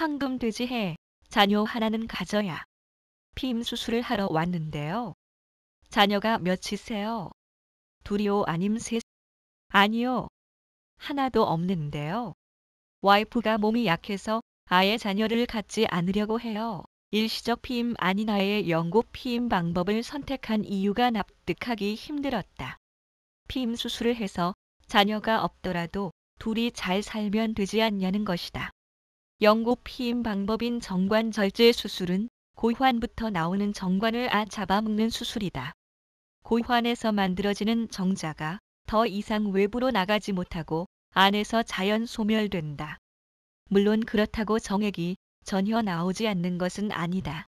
황금 돼지해 자녀 하나는 가져야 피임 수술을 하러 왔는데요. 자녀가 몇이세요? 둘이요 아님 셋? 아니요. 하나도 없는데요. 와이프가 몸이 약해서 아예 자녀를 갖지 않으려고 해요. 일시적 피임 아닌 아예의 영구 피임 방법을 선택한 이유가 납득하기 힘들었다. 피임 수술을 해서 자녀가 없더라도 둘이 잘 살면 되지 않냐는 것이다. 영국 피임 방법인 정관 절제 수술은 고환부터 나오는 정관을 아 잡아먹는 수술이다. 고환에서 만들어지는 정자가 더 이상 외부로 나가지 못하고 안에서 자연 소멸된다. 물론 그렇다고 정액이 전혀 나오지 않는 것은 아니다.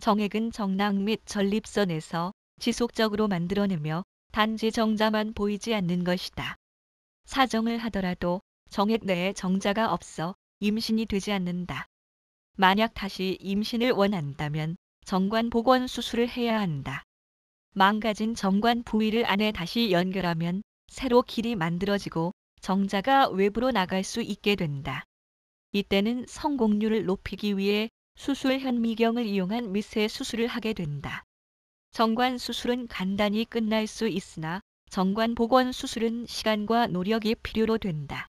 정액은 정낭 및 전립선에서 지속적으로 만들어내며 단지 정자만 보이지 않는 것이다. 사정을 하더라도 정액 내에 정자가 없어 임신이 되지 않는다. 만약 다시 임신을 원한다면 정관 복원 수술을 해야 한다. 망가진 정관 부위를 안에 다시 연결하면 새로 길이 만들어지고 정자가 외부로 나갈 수 있게 된다. 이때는 성공률을 높이기 위해 수술 현미경을 이용한 미세 수술을 하게 된다. 정관 수술은 간단히 끝날 수 있으나 정관 복원 수술은 시간과 노력이 필요로 된다.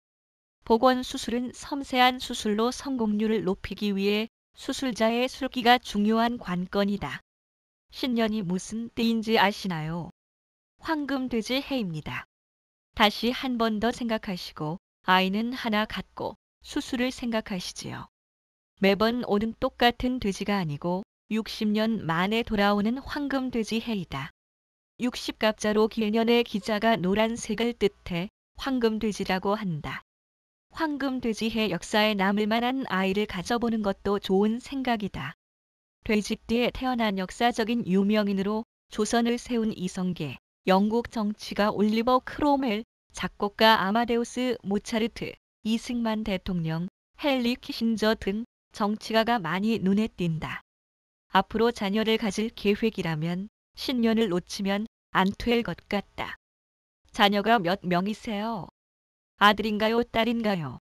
보건 수술은 섬세한 수술로 성공률을 높이기 위해 수술자의 술기가 중요한 관건이다. 신년이 무슨 때인지 아시나요? 황금돼지 해입니다. 다시 한 번 더 생각하시고 아이는 하나 갖고 수술을 생각하시지요. 매번 오는 똑같은 돼지가 아니고 60년 만에 돌아오는 황금돼지 해이다. 60갑자로 길년의 기자가 노란색을 뜻해 황금돼지라고 한다. 황금 돼지해 역사에 남을 만한 아이를 가져보는 것도 좋은 생각이다. 돼지띠에 태어난 역사적인 유명인으로 조선을 세운 이성계, 영국 정치가 올리버 크롬웰 작곡가 아마데우스 모차르트, 이승만 대통령, 헨리 키신저 등 정치가가 많이 눈에 띈다. 앞으로 자녀를 가질 계획이라면 신년을 놓치면 안 될 것 같다. 자녀가 몇 명이세요? 아들인가요 딸인가요?